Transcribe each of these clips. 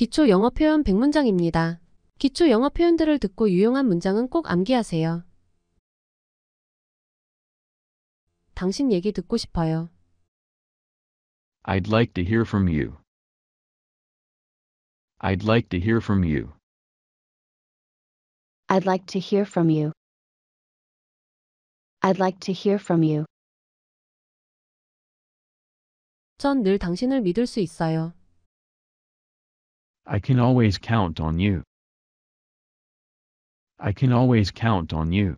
기초 영어 표현 100문장입니다. 기초 영어 표현들을 듣고 유용한 문장은 꼭 암기하세요. 당신 얘기 듣고 싶어요. I'd like to hear from you. I'd like to hear from you. I'd like to hear from you. I'd like to hear from you. 전 늘 당신을 믿을 수 있어요. I can always count on you. I can always count on you.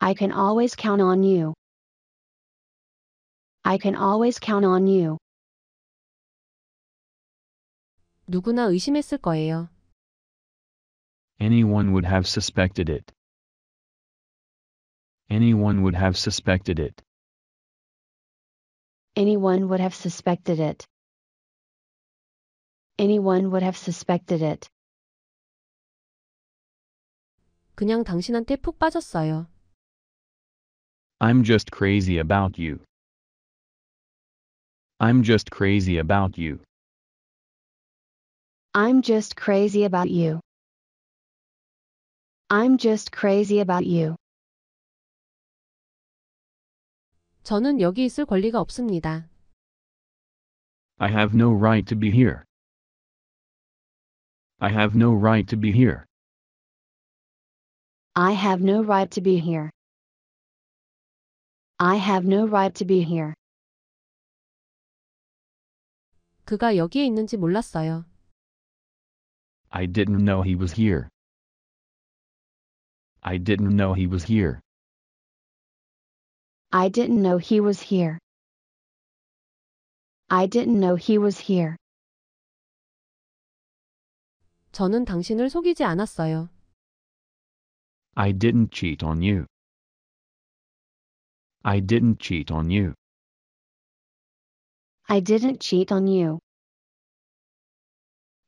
I can always count on you. I can always count on you. 누구나 의심했을 거예요. Anyone would have suspected it. Anyone would have suspected it. Anyone would have suspected it anyone would have suspected it. 그냥 당신한테 푹 빠졌어요. I'm just crazy about you. I'm just crazy about you. I'm just crazy about you. I'm just crazy about you. 저는 여기 있을 권리가 없습니다. I have no right to be here. I have no right to be here. I have no right to be here. I have no right to be here. 그가 여기에 있는지 몰랐어요. I didn't know he was here. I didn't know he was here. I didn't know he was here. I didn't know he was here. 저는 당신을 속이지 않았어요. I didn't cheat on you. I didn't cheat on you. I didn't cheat on you.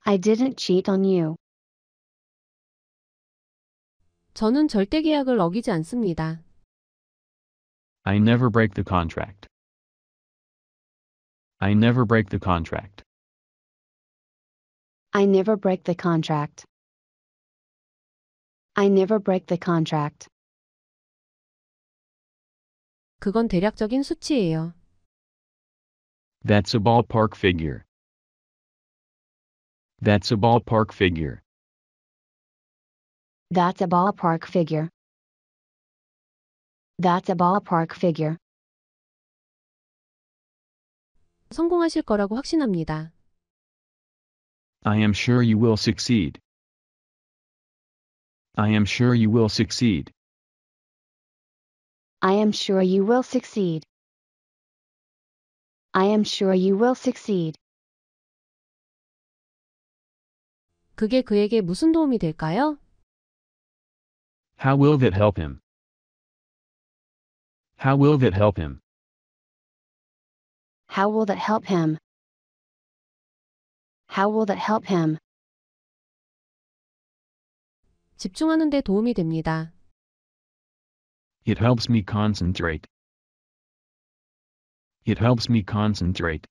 I didn't cheat on you. 저는 절대 계약을 어기지 않습니다. I never break the contract. I never break the contract. I never break the contract. I never break the contract. 그건 대략적인 수치예요. That's a ballpark figure. That's a ballpark figure. That's a ballpark figure. That's a ballpark figure. 성공하실 거라고 확신합니다. I am sure you will succeed. I am sure you will succeed. I am sure you will succeed. I am sure you will succeed. 그게 그에게 무슨 도움이 될까요? How will that help him? How will that help him? How will that help him? How will that help him? 집중하는 데 도움이 됩니다. It helps me concentrate. It helps me concentrate.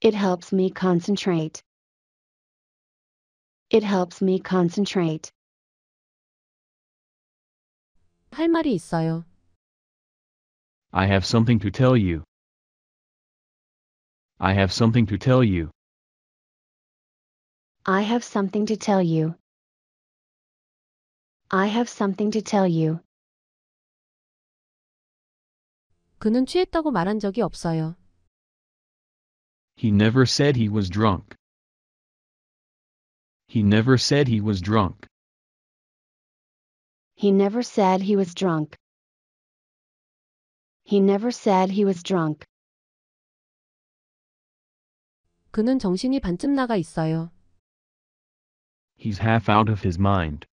It helps me concentrate. It helps me concentrate. 할 말이 있어요. I have something to tell you. I have something to tell you. I have something to tell you. I have something to tell you. 그는 취했다고 말한 적이 없어요. He never said he was drunk. He never said he was drunk. He never said he was drunk. He never said he was drunk. 그는 정신이 반쯤 나가 있어요. He's half out of his mind.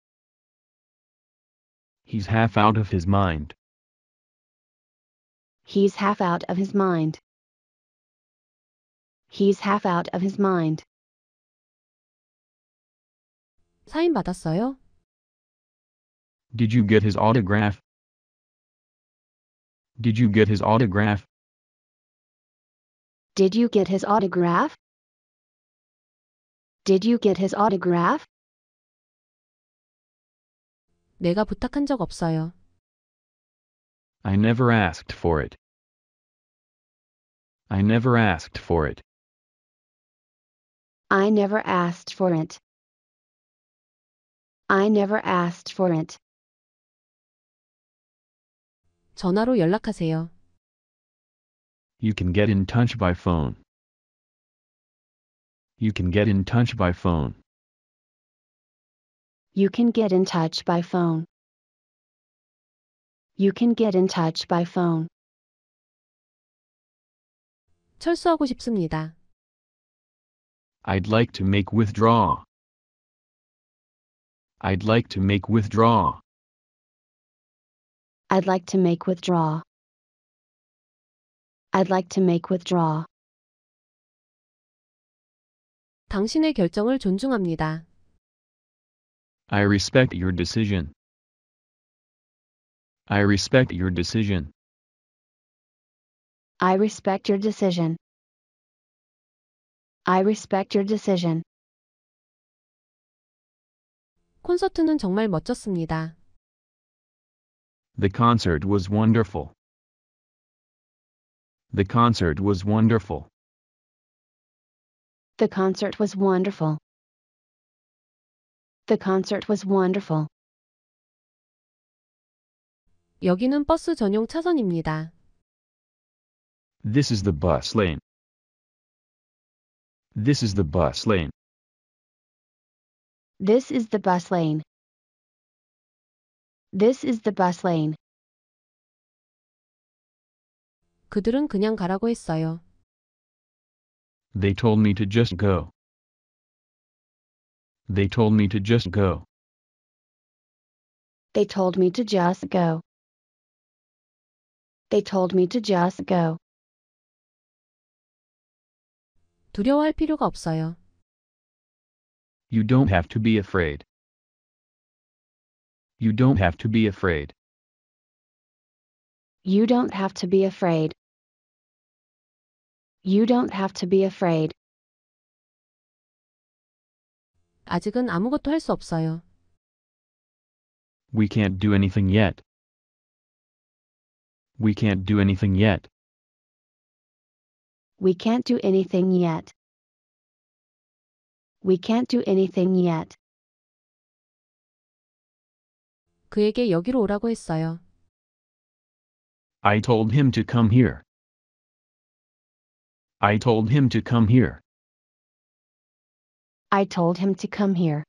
He's half out of his mind. He's half out of his mind. He's half out of his mind. 사인 받았어요? Did you get his autograph? Did you get his autograph? Did you get his autograph? Did you get his autograph? 내가 부탁한 적 없어요. I never asked for it. I never asked for it. I never asked for it. I never asked for it. 전화로 연락하세요. You can get in touch by phone. You can get in touch by phone. You can get in touch by phone. You can get in touch by phone. 철수하고 싶습니다. I'd like to make withdraw. I'd like to make withdraw. I'd like to make withdraw. I'd like to make withdraw. 당신의 결정을 존중합니다. I respect your decision. I respect your decision. I respect your decision. I respect your decision. 콘서트는 정말 멋졌습니다. The concert was wonderful. The concert was wonderful. The concert was wonderful. The concert was wonderful. 여기는 버스 전용 차선입니다. This is the bus lane. This is the bus lane. This is the bus lane. This is the bus lane. 그들은 그냥 가라고 했어요. They told me to just go. They told me to just go. They told me to just go. They told me to just go. 두려워할 필요가 없어요. You don't have to be afraid. You don't have to be afraid. You don't have to be afraid. You don't have to be afraid. 아직은 아무것도 할 없어요. We can't do anything yet. We can't do anything yet. We can't do anything yet. We can't do anything yet. 그에게 여기로 오라고 했어요. I told him to come here. I told him to come here. I told him to come here.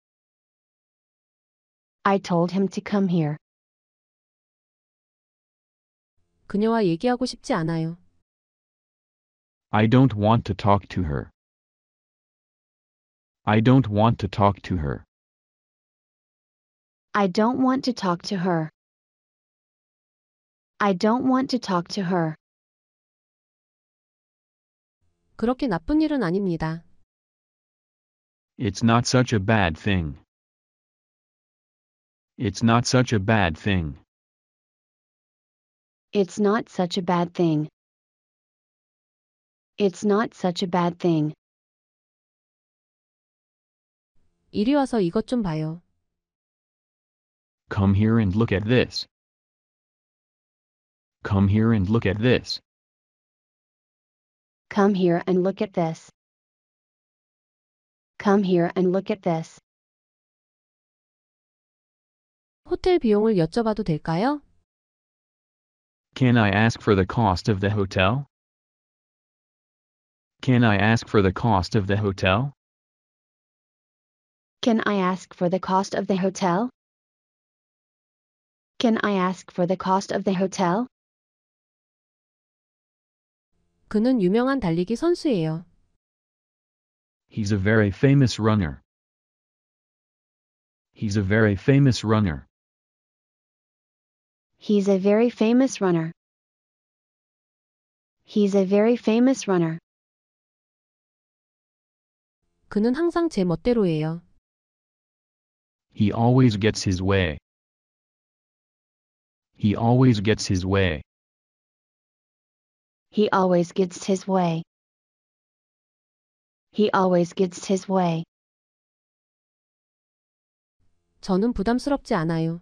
I told him to come here. 그녀와 얘기하고 싶지 않아요. I don't want to talk to her. I don't want to talk to her. I don't want to talk to her. I don't want to talk to her. 그렇게 나쁜 일은 아닙니다. It's not such a bad thing. It's not such a bad thing. It's not such a bad thing. It's not such a bad thing. 이리 와서 이것 좀 봐요. Come here and look at this. Come here and look at this. Come here and look at this. Come here and look at this. 호텔 비용을 여쭤봐도 될까요? Can I ask for the cost of the hotel? Can I ask for the cost of the hotel? Can I ask for the cost of the hotel? Can I ask for the cost of the hotel? 그는 유명한 달리기 선수예요. He's a very famous runner. He's a very famous runner. He's a very famous runner. He's a very famous runner. 그는 항상 제 멋대로예요. He always gets his way. He always gets his way. He always gets his way. He always gets his way. 저는 부담스럽지 않아요.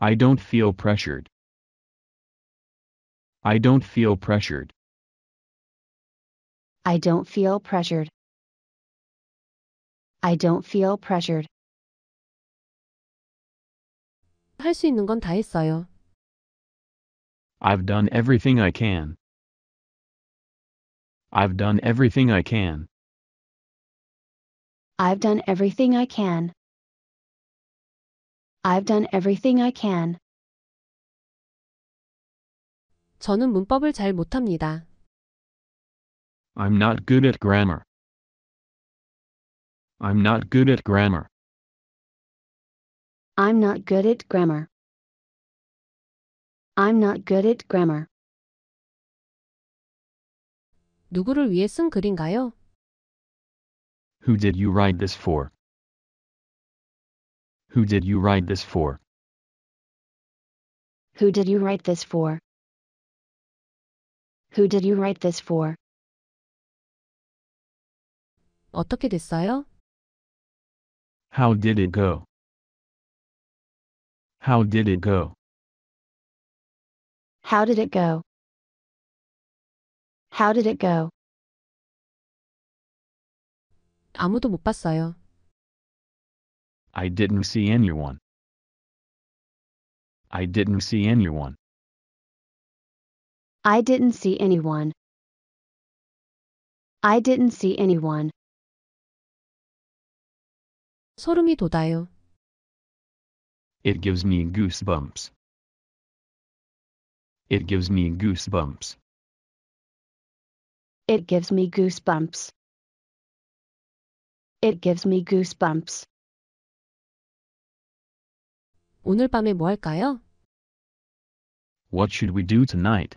I don't feel pressured. I don't feel pressured. I don't feel pressured. I don't feel pressured. 할 있는 건 했어요. I've done everything I can. I've done everything I can. I've done everything I can. I've done everything I can. 저는 문법을 잘 못합니다. I'm not good at grammar. I'm not good at grammar. I'm not good at grammar. I'm not good at grammar. 누구를 위해 쓴 글인가요? Who did you write this for? Who did you write this for? Who did you write this for? Who did you write this for? 어떻게 됐어요? How did it go? How did it go? How did it go? How did it go? 아무도 못 봤어요. I didn't see anyone. I didn't see anyone. I didn't see anyone. I didn't see anyone. 소름이 돋아요. It gives me goosebumps. It gives me goosebumps. It gives me goosebumps. It gives me goosebumps. 오늘 밤에 뭐 할까요? What should we do tonight?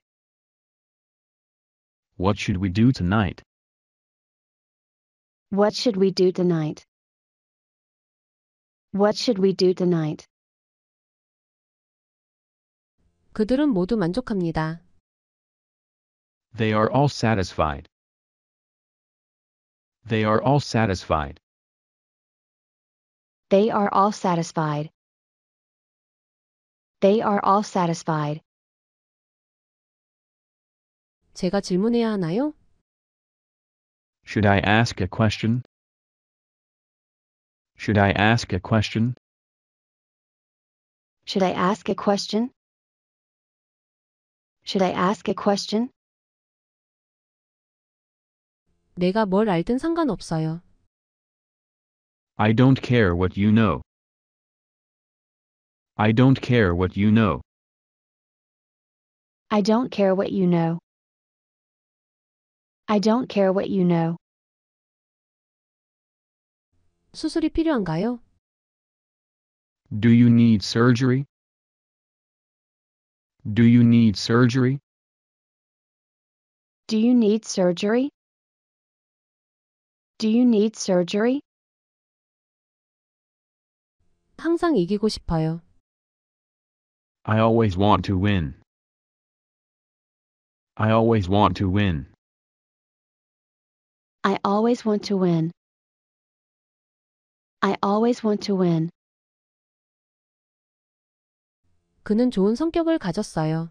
What should we do tonight? What should we do tonight? What should we do tonight? 그들은 모두 만족합니다. They are all satisfied. They are all satisfied. They are all satisfied. They are all satisfied. 제가 질문해야 하나요? Should I ask a question? Should I ask a question? Should I ask a question? Should I ask a question? 내가 뭘 알든 상관없어요. I don't care what you know. I don't care what you know. I don't care what you know. I don't care what you know. 수술이 필요한가요? Do you need surgery? Do you need surgery? Do you need surgery? Do you need surgery? 항상 이기고 싶어요. I always want to win. I always want to win. I always want to win. I always want to win. 그는 좋은 성격을 가졌어요.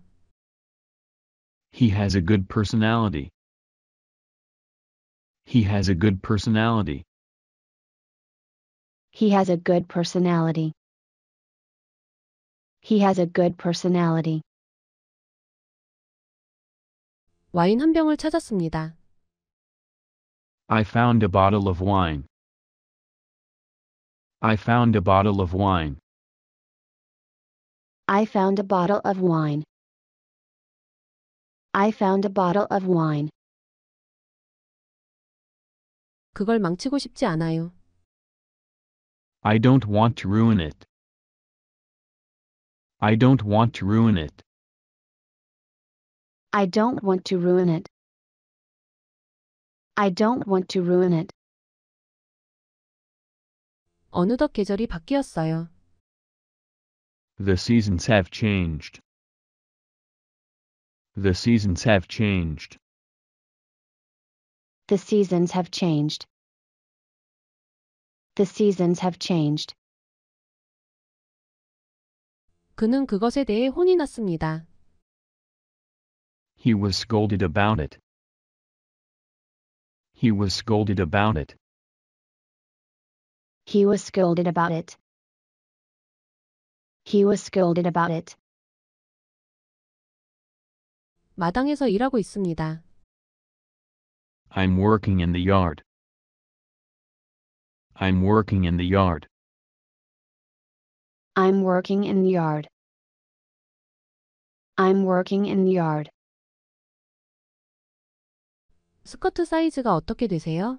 He has a good personality. He has a good personality. He has a good personality. He has a good personality. 와인 한 병을 찾았습니다. I found a bottle of wine. I found a bottle of wine. I found a bottle of wine. I found a bottle of wine. 그걸 망치고 싶지 않아요. I don't want to ruin it. I don't want to ruin it. I don't want to ruin it. I don't want to ruin it. 어느덧 계절이 바뀌었어요. The seasons have changed. The seasons have changed. The seasons have changed. The seasons have changed. 그는 그것에 대해 혼이 났습니다. He was scolded about it. He was scolded about it. He was scolded about it. He was scolded about it. 마당에서 일하고 있습니다. I'm working in the yard. I'm working in the yard. I'm working in the yard. I'm working in the yard. 스커트 사이즈가 어떻게 되세요?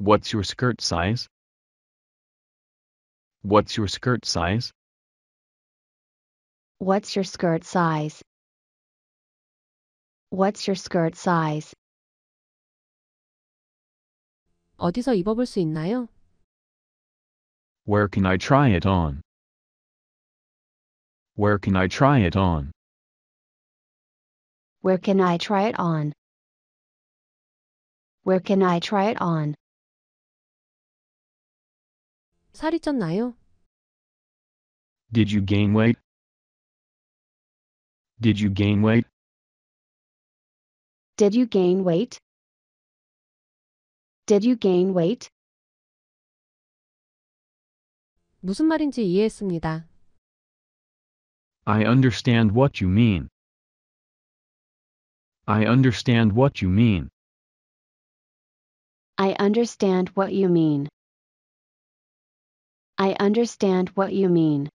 What's your skirt size? What's your skirt size? What's your skirt size? What's your skirt size? 어디서 입어볼 수 있나요? Where can I try it on? Where can I try it on? Where can I try it on? Where can I try it on? 살이 쪘나요? Did you gain weight? Did you gain weight? Did you gain weight? Did you gain weight? 무슨 말인지 이해했습니다. I understand what you mean. I understand what you mean. I understand what you mean. I understand what you mean.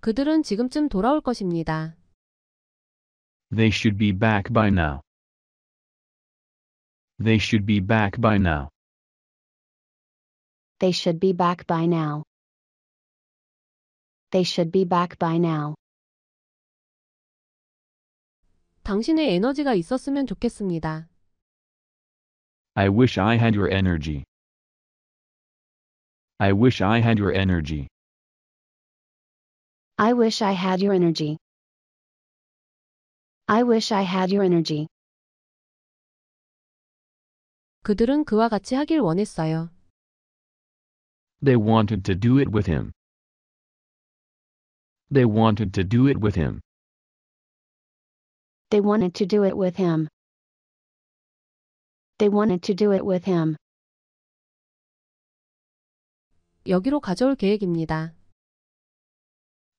그들은 지금쯤 돌아올 것입니다. They should be back by now. They should be back by now. They should be back by now. They should be back by now. 당신의 에너지가 있었으면 좋겠습니다. I wish I had your energy. I wish I had your energy. I wish I had your energy. I wish I had your energy. 그들은 그와 같이 하길 원했어요. They wanted to do it with him. They wanted to do it with him. They wanted to do it with him. They wanted to do it with him. 여기로 가져올 계획입니다.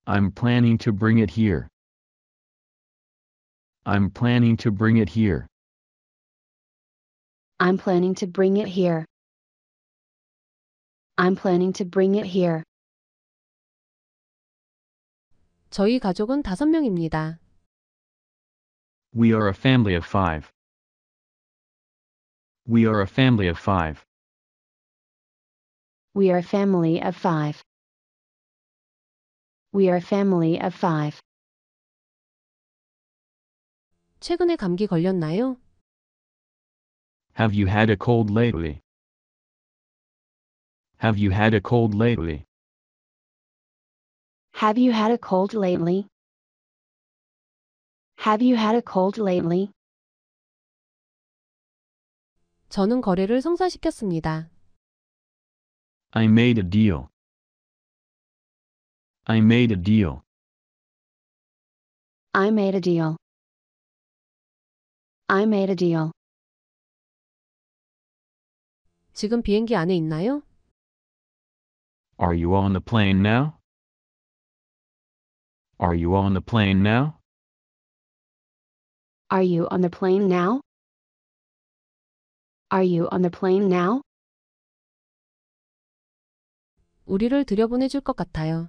I'm planning to bring it here. I'm planning to bring it here. I'm planning to bring it here. I'm planning to bring it here. 저희 가족은 다섯 명입니다. We are a family of five. We are a family of five. We are a family of five. We are a family of five. 최근에 감기 걸렸나요? Have you had a cold lately? Have you had a cold lately? Have you had a cold lately? Have you had a cold lately? 저는 거래를 성사시켰습니다. I made a deal. I made a deal. I made a deal. I made a deal. 지금 비행기 안에 있나요? Are you on the plane now? Are you on the plane now? Are you on the plane now? Are you on the plane now? 우리를 들여보내줄 것 같아요.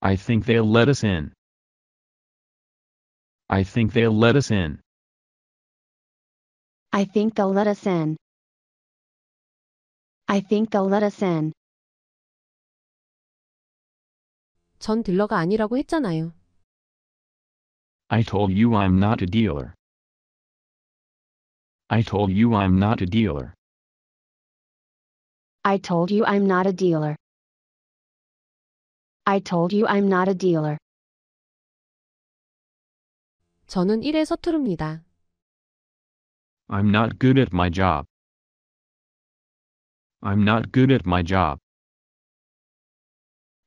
I think they'll let us in. I think they'll let us in. I think they'll let us in. I think they'll let us in. 전 딜러가 아니라고 했잖아요. I told you I'm not a dealer. I told you I'm not a dealer. I told you I'm not a dealer. I told you I'm not a dealer. 저는 일에 서투릅니다. I'm not good at my job. I'm not good at my job.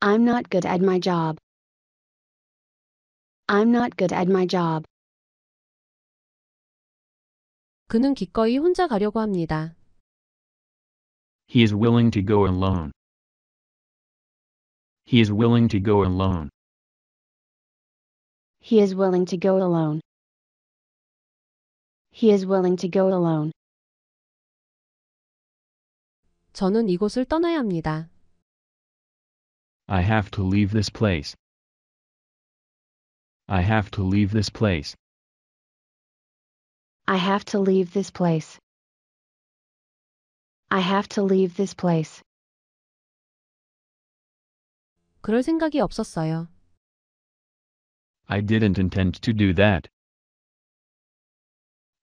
I'm not good at my job. I'm not good at my job. 그는 기꺼이 혼자 가려고 합니다. He is willing to go alone. He is willing to go alone. He is willing to go alone. He is willing to go alone. 저는 이곳을 떠나야 합니다. I have to leave this place. I have to leave this place. I have to leave this place. I have to leave this place. 그럴 생각이 없었어요. I didn't intend to do that.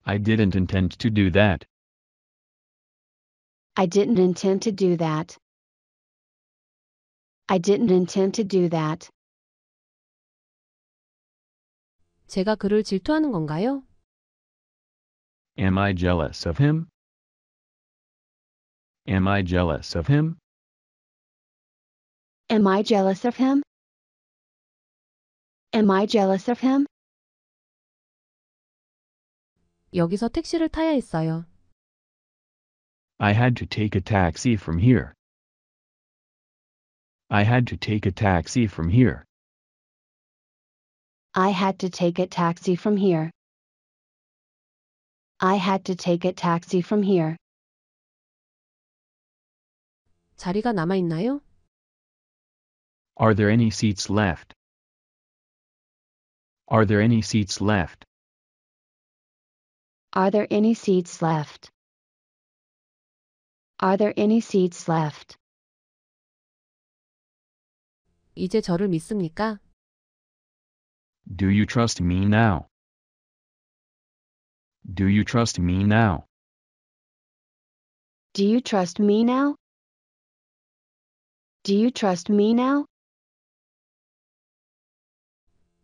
I didn't intend to do that. I didn't intend to do that. I didn't intend to do that. 제가 그를 질투하는 건가요? Am I jealous of him? Am I jealous of him? Am I jealous of him? Am I jealous of him? 여기서 택시를 타야 했어요. I had to take a taxi from here. I had to take a taxi from here. I had to take a taxi from here. I had to take a taxi from here. 자리가 남아 있나요? Are there any seats left? Are there any seats left? Are there any seats left? Are there any seats left? 이제 저를 믿습니까? Do you trust me now? Do you trust me now? Do you trust me now? Do you trust me now?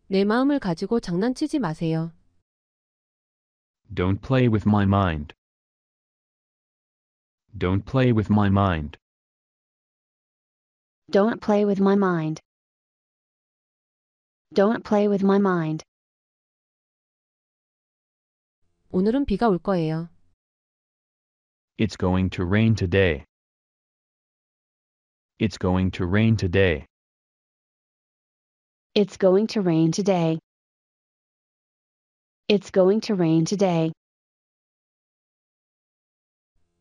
내 마음을 가지고 장난치지 마세요. Don't play with my mind. Don't play with my mind. Don't play with my mind. Don't play with my mind. 오늘은 비가 올 거예요. It's going to rain today. It's going to rain today. It's going to rain today. It's going to rain today.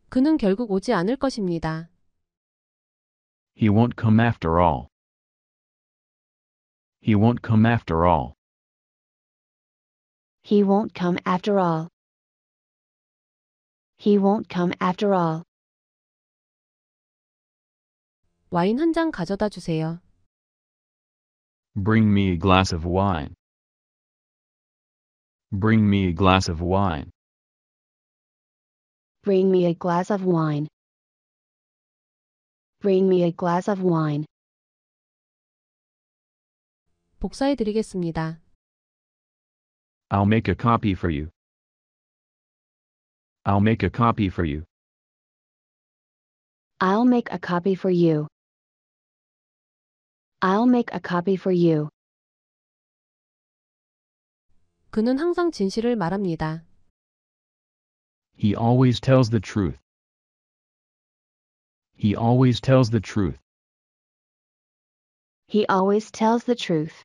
그는 결국 오지 않을 것입니다. He won't come after all. He won't come after all. He won't come after all. He won't come after all. 와인 가져다 주세요. Bring me a glass of wine. Bring me a glass of wine. Bring me a glass of wine. Bring me a glass of wine. 복사해 드리겠습니다. I'll make a copy for you. I'll make a copy for you. I'll make a copy for you. I'll make a copy for you. 그는 항상 진실을 말합니다. He always tells the truth. He always tells the truth. He always tells the truth.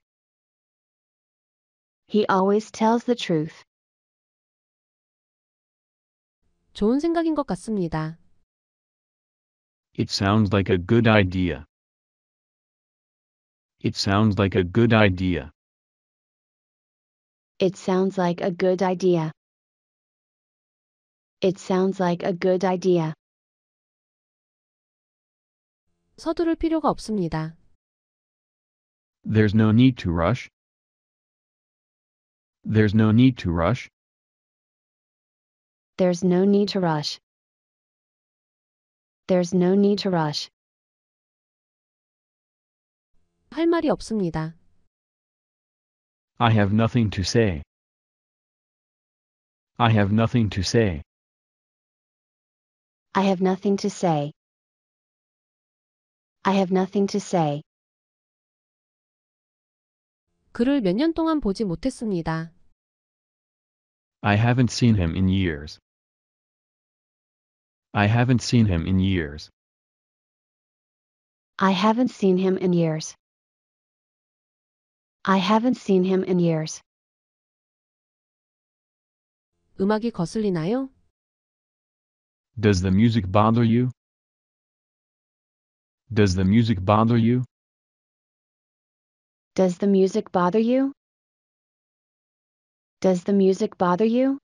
He always tells the truth. 좋은 생각인 것 같습니다. It sounds like a good idea. It sounds like a good idea. It sounds like a good idea. It sounds like a good idea. 서두를 필요가 없습니다. There's no need to rush. There's no need to rush. There's no need to rush. There's no need to rush. 할 말이 없습니다. I have nothing to say. I have nothing to say. I have nothing to say. I have nothing to say. 그를 동안 보지 못했습니다. I haven't seen him in years. I haven't seen him in years. I haven't seen him in years. I haven't seen him in years. 음악이 거슬리나요? Does the music bother you? Does the music bother you? Does the music bother you? Does the music bother you?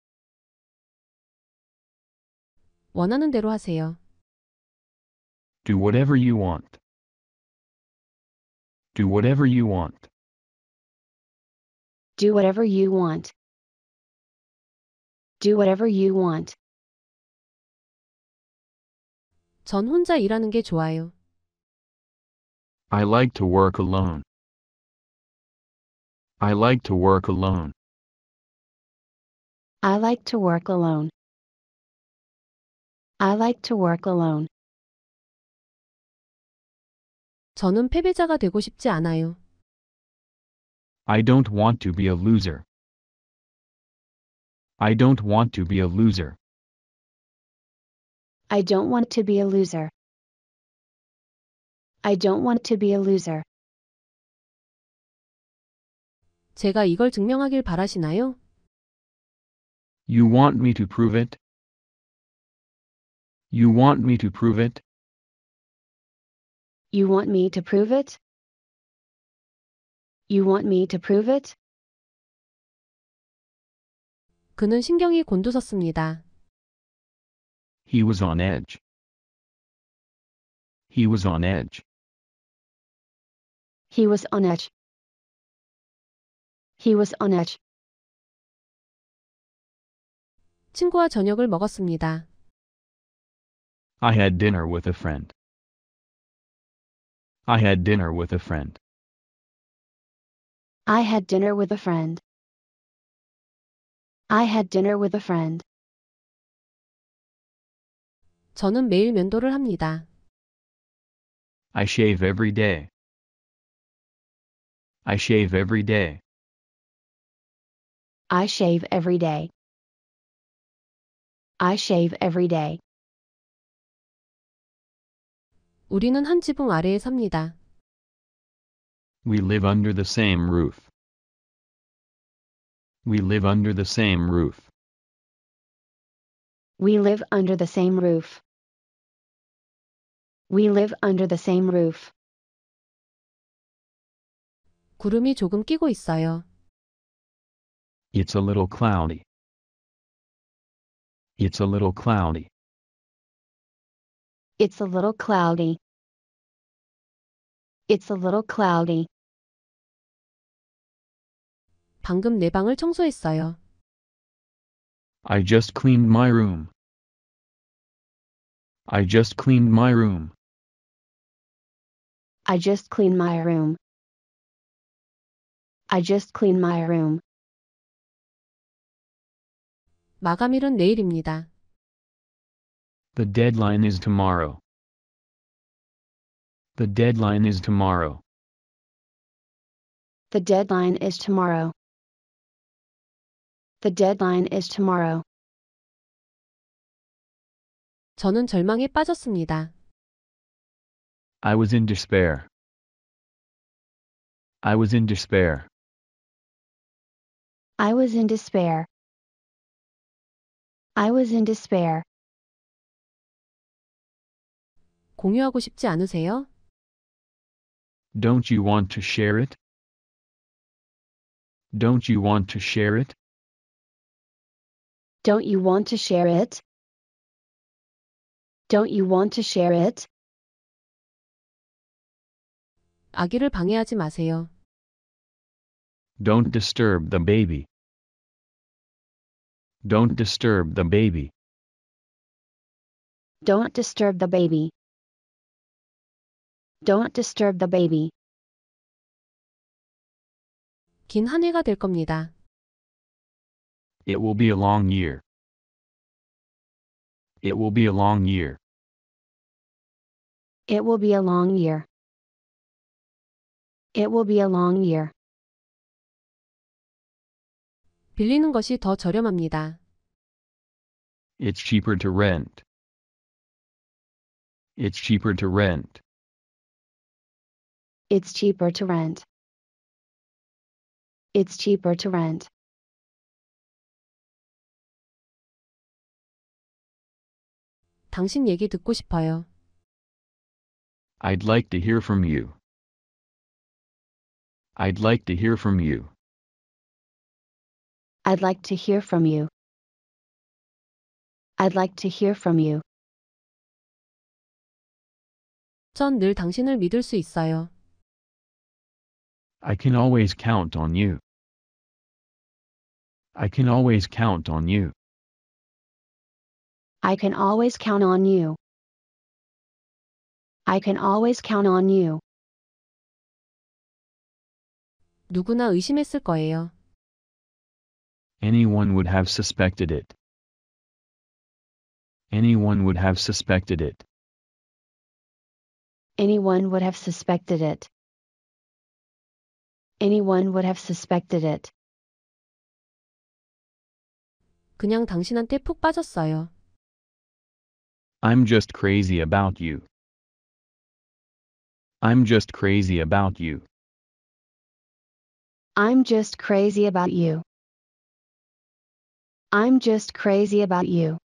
원하는 대로 하세요. Do whatever you want. Do whatever you want. Do whatever you want. Do whatever you want. 전 혼자 일하는 게 좋아요. I like to work alone. I like to work alone. I like to work alone. I like to work alone. 저는 패배자가 되고 싶지 않아요. I don't want to be a loser. I don't want to be a loser. I don't want to be a loser. I don't want to be a loser. 제가 이걸 증명하길 바라시나요? You want me to prove it? You want me to prove it? You want me to prove it? You want me to prove it? 그는 신경이 곤두섰습니다. He was on edge. He was on edge. He was on edge. He was on edge. 친구와 저녁을 먹었습니다. I had dinner with a friend. I had dinner with a friend. I had dinner with a friend. I had dinner with a friend. 저는 매일 면도를 합니다. I shave every day. I shave every day. I shave every day. I shave every day. 우리는 한 지붕 아래에 삽니다. We live under the same roof. We live under the same roof. We live under the same roof. We live under the same roof. 구름이 조금 끼고 있어요. It's a little cloudy. It's a little cloudy. It's a little cloudy. It's a little cloudy. 방금 내 방을 청소했어요. I just cleaned my room. I just cleaned my room. I just cleaned my room. I just cleaned my room. 마감일은 내일입니다. The deadline is tomorrow. The deadline is tomorrow. The deadline is tomorrow. The deadline is tomorrow. 저는 절망에 빠졌습니다. I was in despair. I was in despair. I was in despair. I was in despair. 공유하고 싶지 않으세요? Don't you want to share it? Don't you want to share it? Don't you want to share it? Don't you want to share it? 아기를 방해하지 마세요. Don't disturb the baby. Don't disturb the baby. Don't disturb the baby. Don't disturb the baby. 긴될 겁니다. It will be a long year. It will be a long year. It will be a long year. It will be a long year. 빌리는 것이 더 저렴합니다. It's cheaper to rent. It's cheaper to rent. It's cheaper to rent. It's cheaper to rent. 싶어요. I'd like to hear from you. I'd like to hear from you. I'd like to hear from you. I'd like to hear from you. 전 당신을 믿을 수 있어요. I can always count on you. I can always count on you. I can always count on you. I can always count on you. 누구나 의심했을 거예요. Anyone would have suspected it. Anyone would have suspected it. Anyone would have suspected it anyone would have suspected it. 그냥 당신한테 푹 빠졌어요. I'm just crazy about you. I'm just crazy about you. I'm just crazy about you. I'm just crazy about you.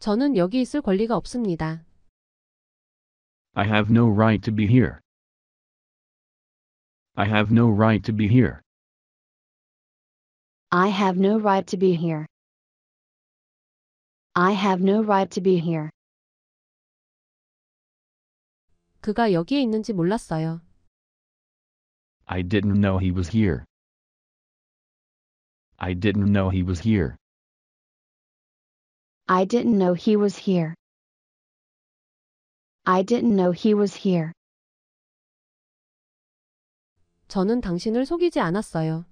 저는 여기 있을 권리가 없습니다. I have no right to be here. I have no right to be here. I have no right to be here. I have no right to be here. 그가 여기에 있는지 몰랐어요. I didn't know he was here. I didn't know he was here. I didn't know he was here. I didn't know he was here. 저는 당신을 속이지 않았어요.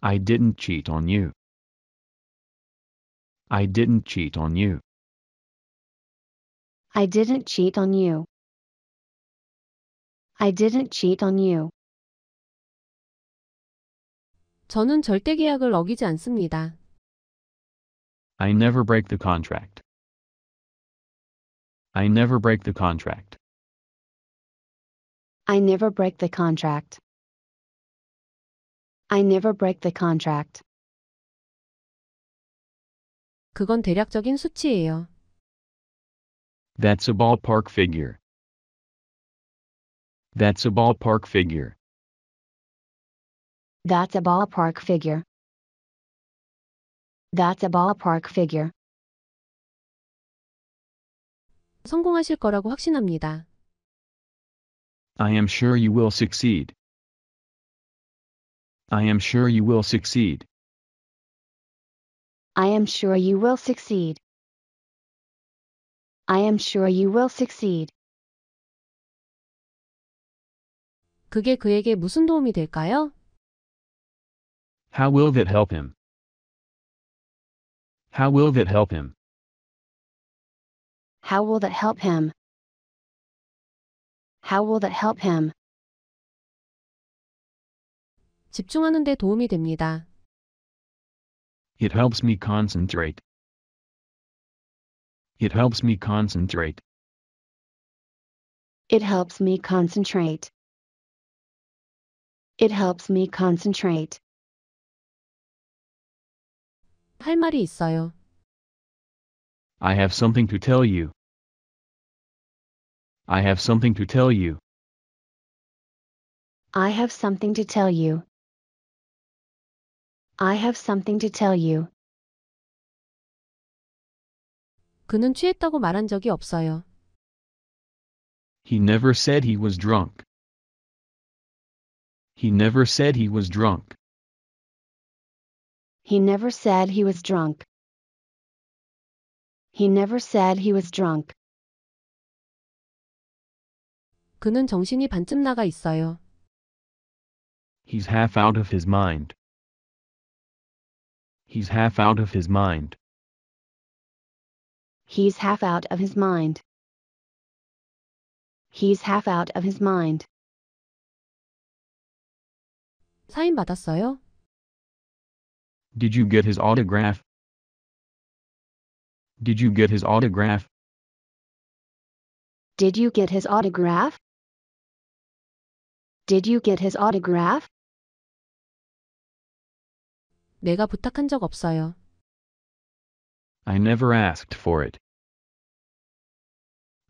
I didn't cheat on you. I didn't cheat on you. I didn't cheat on you. I didn't cheat on you. 저는 절대 계약을 어기지 않습니다. I never break the contract. I never break the contract. I never break the contract. I never break the contract. 그건 대략적인 수치예요. That's a ballpark figure. That's a ballpark figure. That's a ballpark figure. That's a ballpark figure. 성공하실 거라고 확신합니다. I am sure you will succeed. I am sure you will succeed. I am sure you will succeed. I am sure you will succeed. 그게 그에게 무슨 도움이 될까요? How will that help him? How will that help him? How will that help him? How will that help him? 집중하는 데 도움이 됩니다. It helps me concentrate. It helps me concentrate. It helps me concentrate. It helps me concentrate. 할 말이 있어요. I have something to tell you. I have something to tell you. I have something to tell you. I have something to tell you. 그는 취했다고 말한 적이 없어요. He never said he was drunk. He never said he was drunk. He never said he was drunk. He never said he was drunk. 그는 정신이 반쯤 나가 있어요. He's half out of his mind. He's half out of his mind. He's half out of his mind. He's half out of his mind. 사인 받았어요? Did you get his autograph? Did you get his autograph? Did you get his autograph? Did you get his autograph? 내가 부탁한 적 없어요. I never asked for it.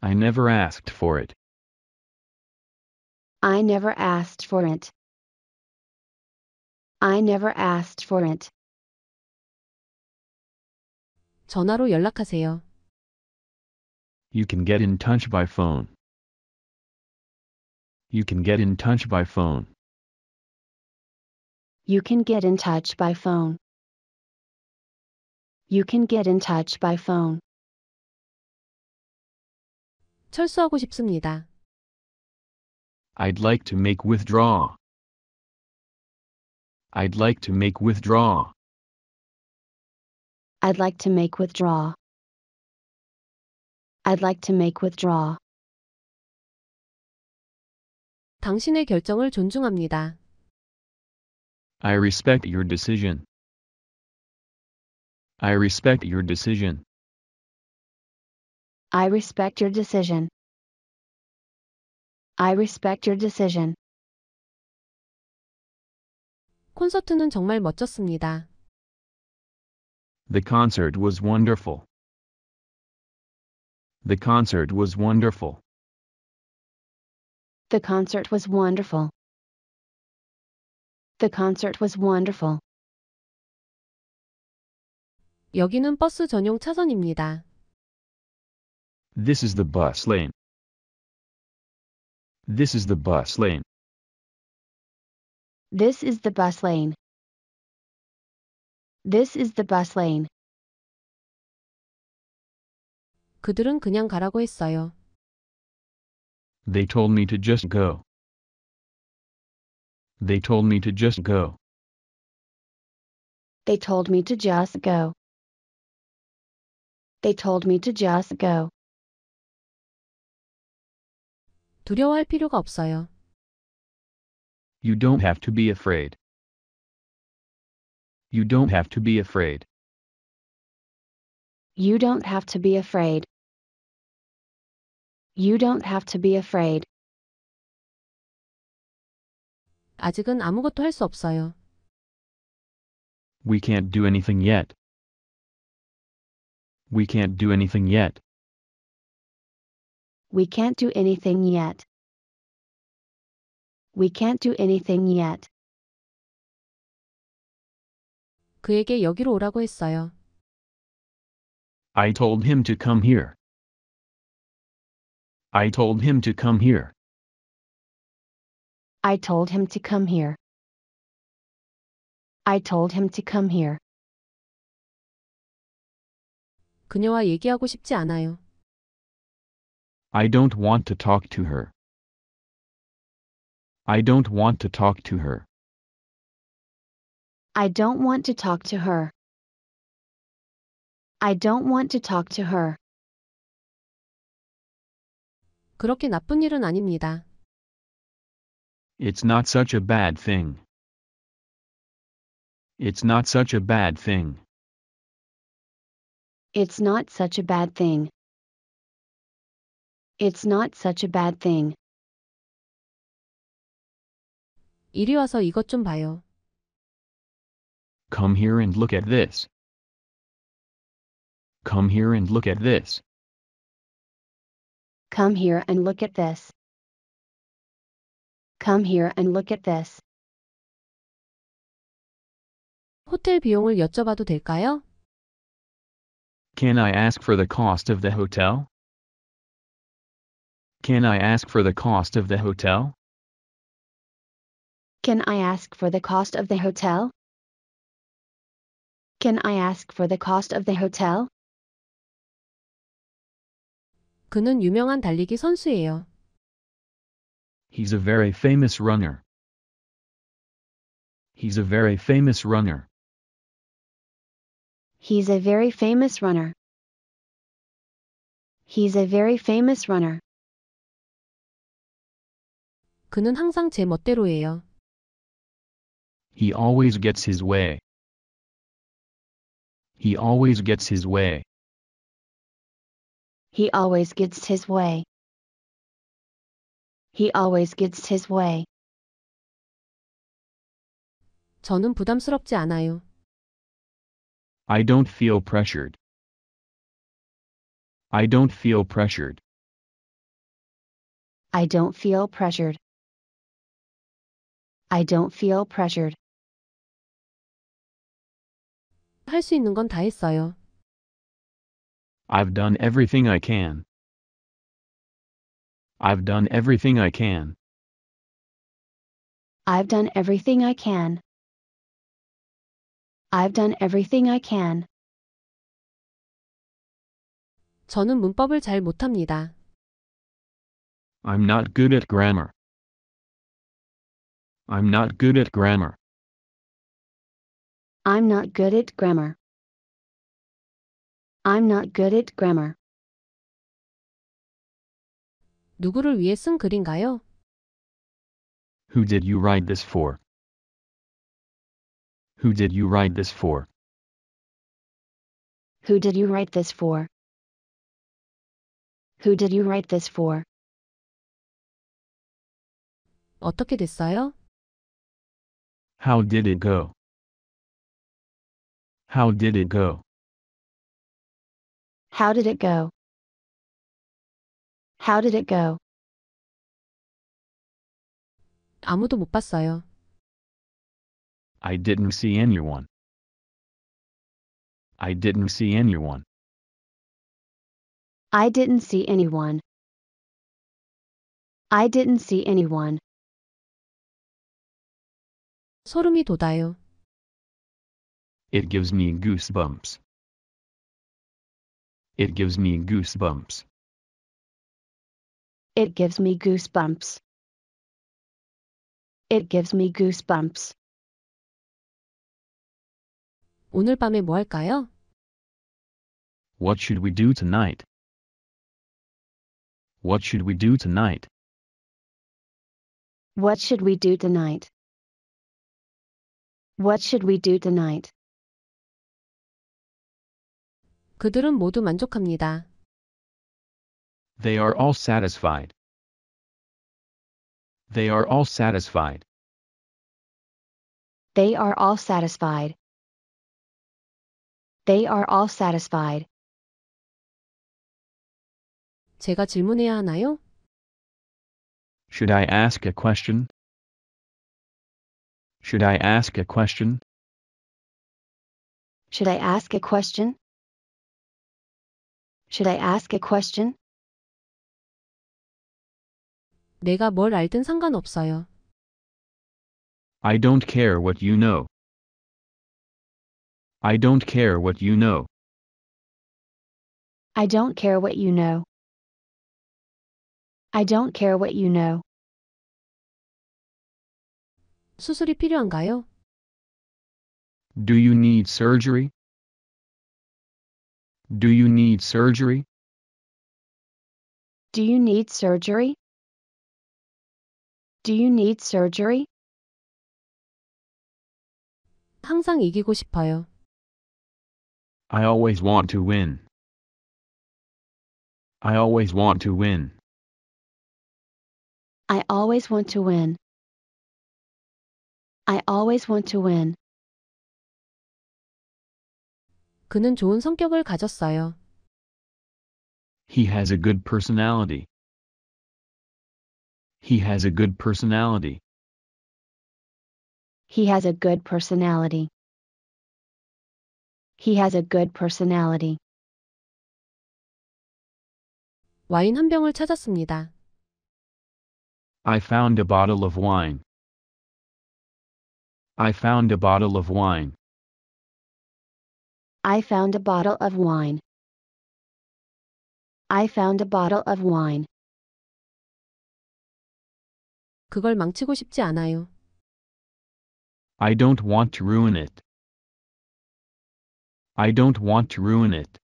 I never asked for it. I never asked for it. I never asked for it. 전화로 연락하세요. You can get in touch by phone. You can get in touch by phone. You can get in touch by phone. You can get in touch by phone. 철수하고 싶습니다. I'd like to make withdraw. I'd like to make withdraw. I'd like to make withdraw. I'd like to make withdraw. 당신의 결정을 존중합니다. I respect your decision. I respect your decision. I respect your decision. I respect your decision. 콘서트는 정말 멋졌습니다. The concert was wonderful. The concert was wonderful. The concert was wonderful. The concert was wonderful. 여기는 버스 전용 차선입니다. This is the bus lane. This is the bus lane. This is the bus lane. This is the bus lane. 그들은 그냥 가라고 했어요. They told me to just go. They told me to just go. They told me to just go. They told me to just go. 두려워할 필요가 없어요. You don't have to be afraid. You don't have to be afraid. You don't have to be afraid. You don't have to be afraid. 아직은 아무것도 할 없어요. We can't do anything yet. We can't do anything yet. We can't do anything yet. We can't do anything yet. 그에게 여기로 오라고 했어요. I told him to come here. I told him to come here. I told him to come here. I told him to come here. 그녀와 얘기하고 싶지 않아요. I don't want to talk to her. I don't want to talk to her. I don't want to talk to her. I don't want to talk to her. 그렇게 나쁜 일은 아닙니다. It's not such a bad thing. It's not such a bad thing. It's not such a bad thing. It's not such a bad thing. 이리 와서 이것 좀 봐요. Come here and look at this. Come here and look at this. Come here and look at this. Come here and look at this. 호텔 비용을 여쭤봐도 될까요? Can I ask for the cost of the hotel? Can I ask for the cost of the hotel? Can I ask for the cost of the hotel? Can I ask for the cost of the hotel? 그는 유명한 달리기 선수예요. He's a very famous runner. He's a very famous runner. He's a very famous runner. He's a very famous runner. 그는 항상 제 He always gets his way. He always gets his way. He always gets his way. He always gets his way. 저는 부담스럽지 않아요. I don't feel pressured. I don't feel pressured. I don't feel pressured. I don't feel pressured. 할 있는 건 했어요. I've done everything I can. I've done everything I can. I've done everything I can. I've done everything I can. 저는 문법을 잘 못합니다. I'm not good at grammar. I'm not good at grammar. I'm not good at grammar. I'm not good at grammar. 누구를 위해 쓴 글인가요? Who did you write this for? Who did you write this for? Who did you write this for? Who did you write this for? 어떻게 됐어요? How did it go? How did it go? How did it go? How did it go? 아무도 못 봤어요. I didn't see anyone. I didn't see anyone. I didn't see anyone. I didn't see anyone. 소름이 돋아요. It gives me goosebumps. It gives me goosebumps. It gives me goosebumps. It gives me goosebumps. 오늘 밤에 뭐 할까요? What should we do tonight? What should we do tonight? What should we do tonight? What should we do tonight? 그들은 모두 만족합니다. They are all satisfied. They are all satisfied. They are all satisfied. They are all satisfied. 제가 질문해야 하나요? Should I ask a question? Should I ask a question? Should I ask a question? Should I ask a question? 내가 뭘 알든 상관없어요. I don't care what you know. I don't care what you know. I don't care what you know. I don't care what you know. 수술이 필요한가요? Do you need surgery? Do you need surgery? Do you need surgery? Do you need surgery? 항상 이기고 싶어요. I always want to win. I always want to win. I always want to win. I always want to win. 그는 좋은 성격을 가졌어요. He has a good personality. He has a good personality. He has a good personality. He has a good personality. 와인 한 병을 찾았습니다. I found a bottle of wine. I found a bottle of wine. I found a bottle of wine. I found a bottle of wine. 그걸 망치고 싶지 않아요. I don't want to ruin it. I don't want to ruin it.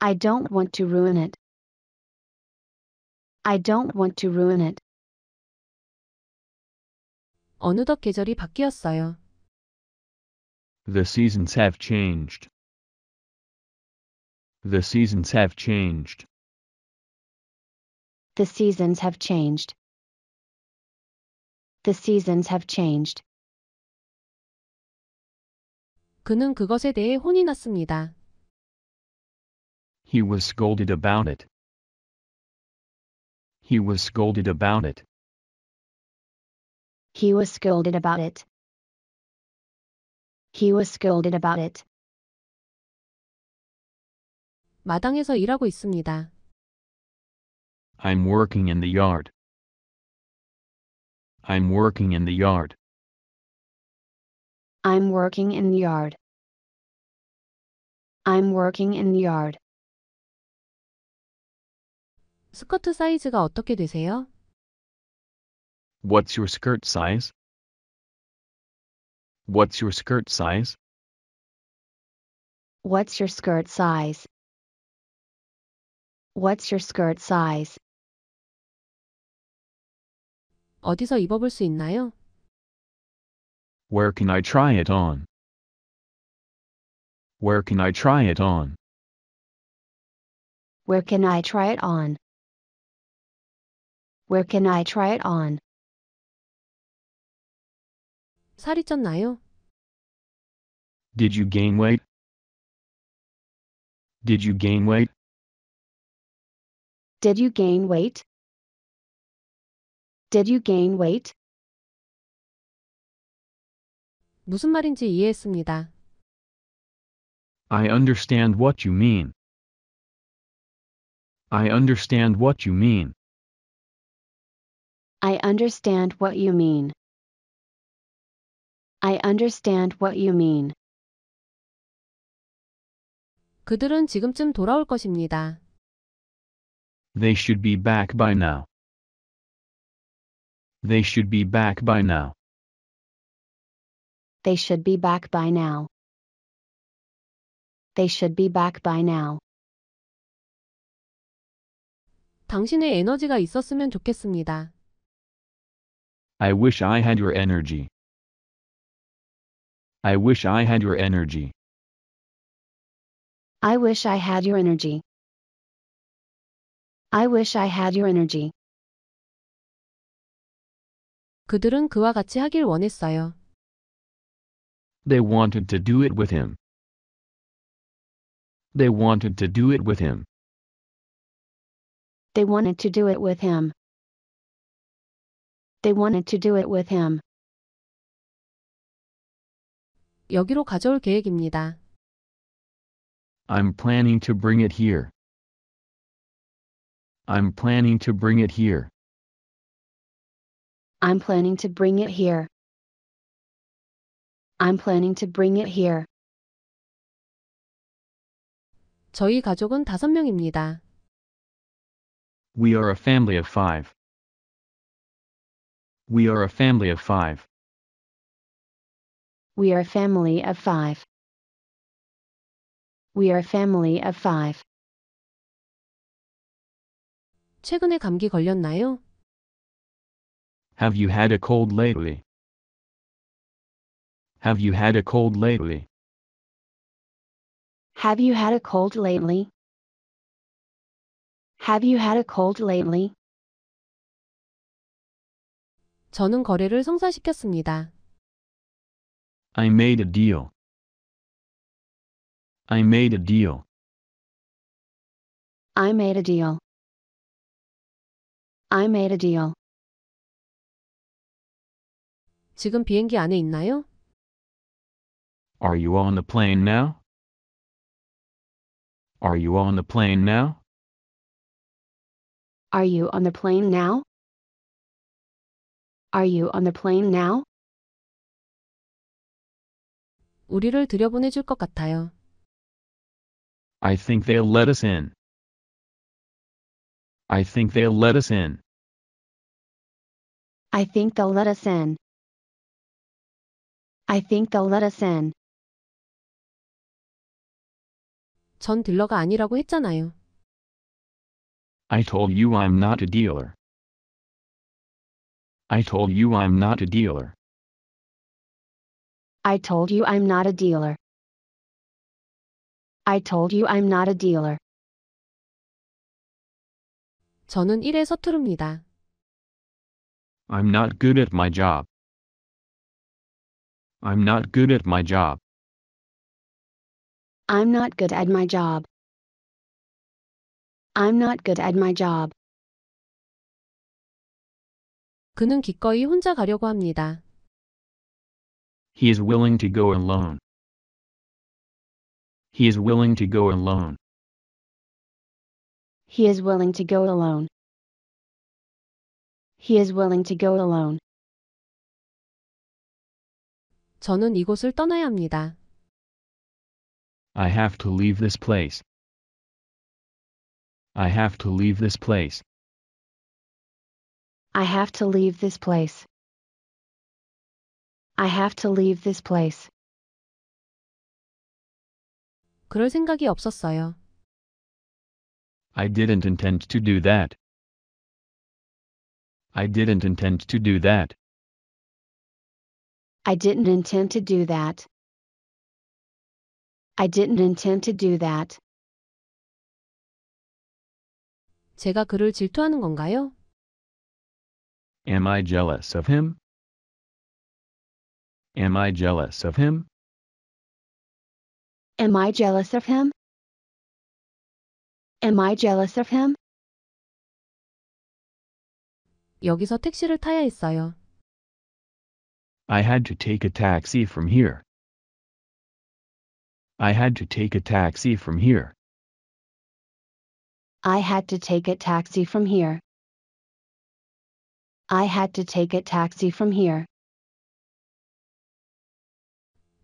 I don't want to ruin it. I don't want to ruin it. 어느덧 계절이 바뀌었어요. The seasons have changed. The seasons have changed. The seasons have changed. The seasons have changed. 그는 그것에 대해 혼이 났습니다. He was scolded about it. He was scolded about it. He was scolded about it. He was scolded about it. 마당에서 일하고 있습니다. I'm working in the yard. I'm working in the yard. I'm working in the yard. I'm working in the yard. 스커트 사이즈가 어떻게 되세요? What's your skirt size? What's your skirt size? What's your skirt size? What's your skirt size? 어디서 입어볼 수 있나요? Where can I try it on? Where can I try it on? Where can I try it on? Where can I try it on? 살이 쪘나요? Did you gain weight? Did you gain weight? Did you gain weight? Did you gain weight? 무슨 말인지 이해했습니다. I understand what you mean. I understand what you mean. I understand what you mean. I understand what you mean. 그들은 지금쯤 돌아올 것입니다. They should be back by now. They should be back by now. They should be back by now. They should be back by now. 당신의 에너지가 있었으면 좋겠습니다. I wish I had your energy. I wish I had your energy. I wish I had your energy. I wish I had your energy. 그들은 그와 같이 하길 원했어요. They wanted to do it with him. They wanted to do it with him. They wanted to do it with him. They wanted to do it with him. 여기로 가져올 계획입니다. I'm planning to bring it here. I'm planning to bring it here. I'm planning to bring it here. I'm planning to bring it here. 저희 가족은 다섯 명입니다. We are a family of five. We are a family of five. We are a family of five. We are a family of five. 최근에 감기 걸렸나요? Have you had a cold lately? Have you had a cold lately? Have you had a cold lately? Have you had a cold lately? 저는 거래를 성사시켰습니다. I made a deal. I made a deal. I made a deal. I made a deal. 지금 비행기 안에 있나요? Are you on the plane now? Are you on the plane now? Are you on the plane now? Are you on the plane now? 우리를 들여보내줄 것 같아요. I think they'll let us in. I think they'll let us in. I think they'll let us in. I think they'll let us in. 전 딜러가 아니라고 했잖아요. I told you I'm not a dealer. I told you I'm not a dealer. I told you I'm not a dealer. I told you I'm not a dealer. 저는 일에 서투릅니다. I'm not good at my job. I'm not good at my job. I'm not good at my job. I'm not good at my job. 그는 기꺼이 혼자 가려고 합니다. He is willing to go alone. He is willing to go alone. He is willing to go alone. He is willing to go alone. 저는 이곳을 떠나야 합니다. I have to leave this place. I have to leave this place. I have to leave this place. I have to leave this place. 그럴 생각이 없었어요. I didn't intend to do that. I didn't intend to do that. I didn't intend to do that. I didn't intend to do that. 제가 그를 질투하는 건가요? Am I jealous of him? Am I jealous of him? Am I jealous of him? Am I jealous of him? 여기서 택시를 타야 했어요. I had to take a taxi from here. I had to take a taxi from here. I had to take a taxi from here. I had to take a taxi from here.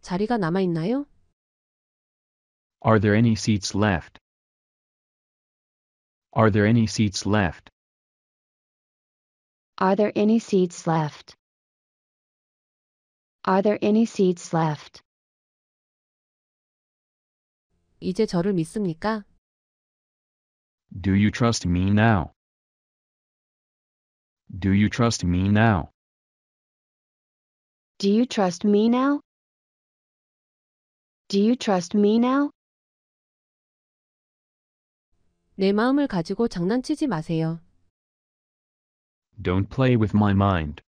자리가 남아 있나요? Are there any seats left? Are there any seats left? Are there any seats left? Are there any seats left? 이제 저를 믿습니까? Do you trust me now? Do you trust me now? Do you trust me now? Do you trust me now? 내 마음을 가지고 장난치지 마세요. Don't play with my mind.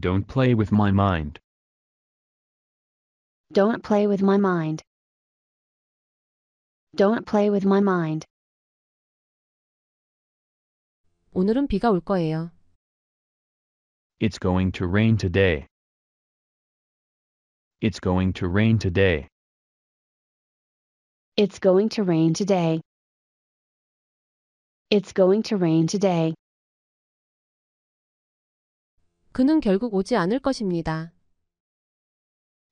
Don't play with my mind. Don't play with my mind. Don't play with my mind. 오늘은 비가 올 거예요. It's going to rain today. It's going to rain today. It's going to rain today. It's going to rain today. 그는 결국 오지 않을 것입니다.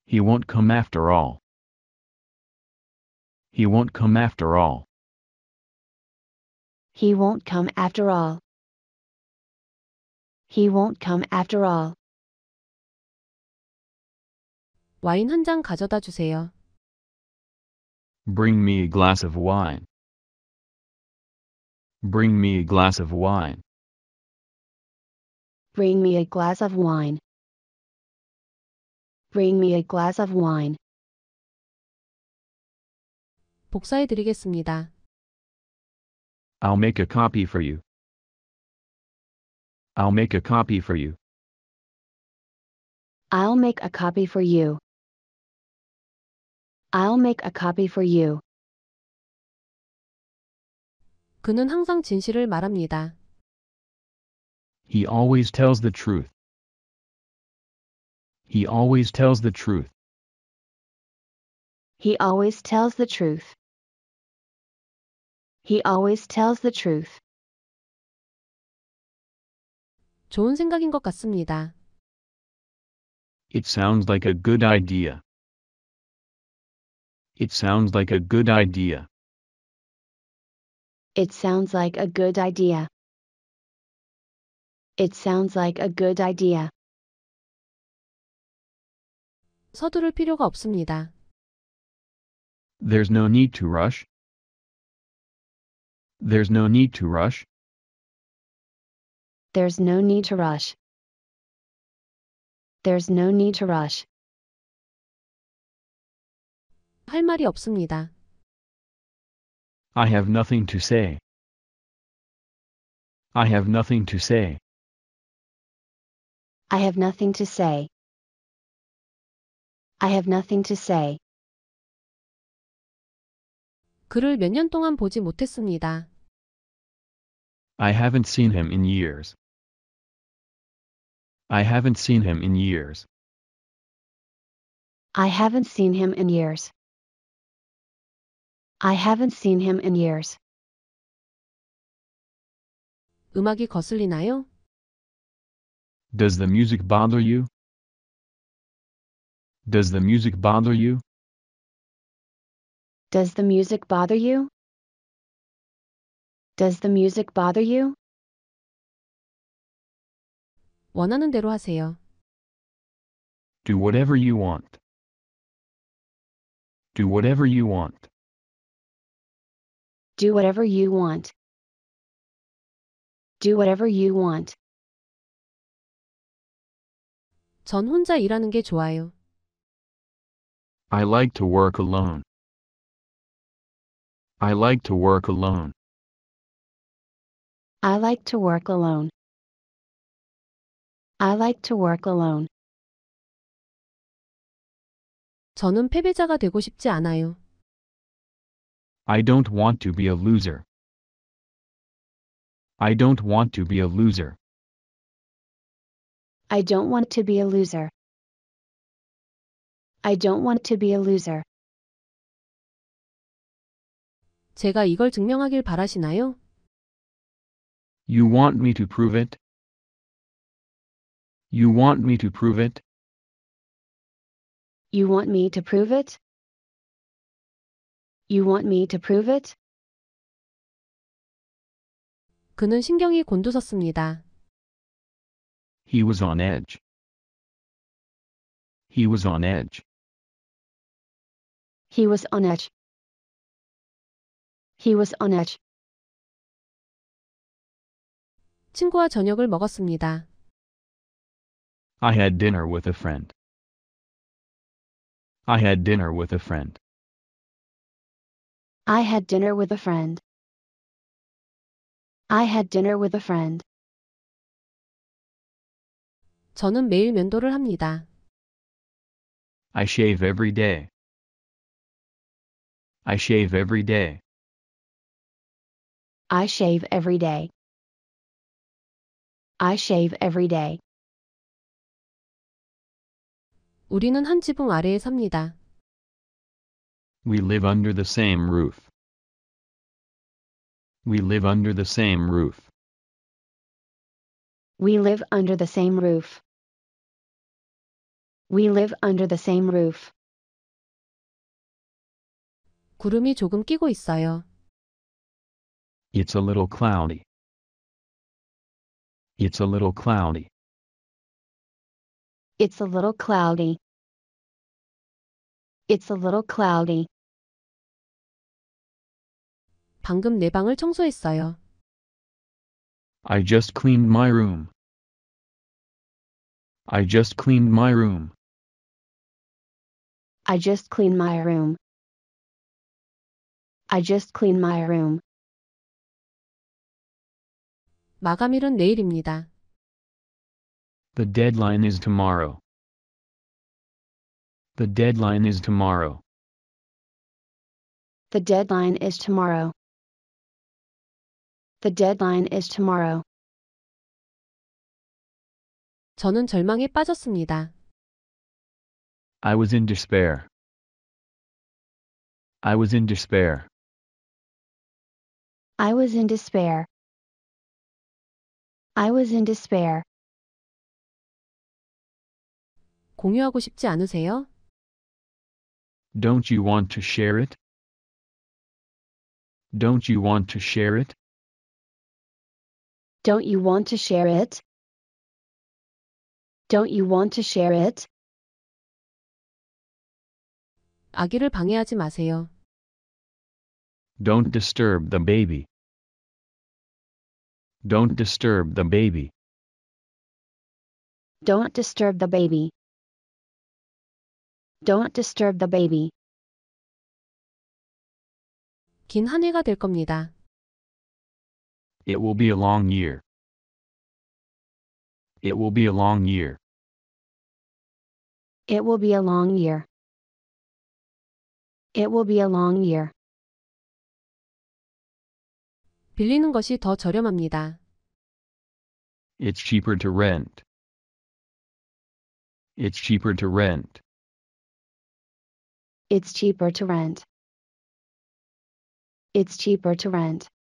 He won't come after all. He won't come after all. He won't come after all. He won't come after all. 와인 가져다 주세요. Bring me a glass of wine. Bring me a glass of wine. Bring me a glass of wine. Bring me a glass of wine. 복사해 드리겠습니다. I'll make a copy for you. I'll make a copy for you. I'll make a copy for you. I'll make a copy for you. 그는 항상 진실을 말합니다. He always tells the truth. He always tells the truth. He always tells the truth. He always tells the truth. 좋은 생각인 것 같습니다. It sounds like a good idea. It sounds like a good idea. It sounds like a good idea. It sounds like a good idea. 서두를 필요가 없습니다. There's no need to rush. There's no need to rush. There's no need to rush. There's no need to rush. 할 말이 없습니다. I have nothing to say. I have nothing to say. I have nothing to say. I have nothing to say. 그를 동안 보지 못했습니다. I haven't seen him in years. I haven't seen him in years. I haven't seen him in years. I haven't seen him in years. 음악이 거슬리나요? Does the music bother you? Does the music bother you? Does the music bother you? Does the music bother you? 원하는 대로 하세요. Do whatever you want. Do whatever you want. Do whatever you want. Do whatever you want. 전 혼자 일하는 게 좋아요. I like to work alone. I like to work alone. I like to work alone. I like to work alone. 저는 패배자가 되고 싶지 않아요. I don't want to be a loser. I don't want to be a loser. I don't want to be a loser. I don't want to be a loser. 제가 이걸 증명하길 바라시나요? You want me to prove it? You want me to prove it? You want me to prove it? You want me to prove it? 그는 신경이 곤두섰습니다. He was on edge. He was on edge. He was on edge. He was on edge. 친구와 저녁을 먹었습니다. I had dinner with a friend. I had dinner with a friend. I had dinner with a friend. I had dinner with a friend. 저는 매일 면도를 합니다. I shave every day. I shave every day. I shave every day. I shave every day. 우리는 한 지붕 아래에 삽니다. We live under the same roof. We live under the same roof. We live under the same roof. We live under the same roof. 구름이 조금 끼고 있어요. It's a little cloudy. It's a little cloudy. It's a little cloudy. It's a little cloudy. 방금 내 방을 청소했어요. I just cleaned my room. I just cleaned my room. I just cleaned my room. I just cleaned my room. 마감일은 내일입니다. The deadline is tomorrow. The deadline is tomorrow. The deadline is tomorrow. The deadline is tomorrow. 저는 절망에 빠졌습니다. I was in despair. I was in despair. I was in despair. I was in despair. 공유하고 싶지 않으세요? Don't you want to share it? Don't you want to share it? Don't you want to share it? Don't you want to share it? 아기를 방해하지 마세요. Don't disturb the baby. Don't disturb the baby. Don't disturb the baby. Don't disturb the baby. 긴한될 겁니다. It will be a long year. It will be a long year. It will be a long year. It will be a long year. 빌리는 것이 더 저렴합니다. It's cheaper to rent. It's cheaper to rent. It's cheaper to rent. It's cheaper to rent.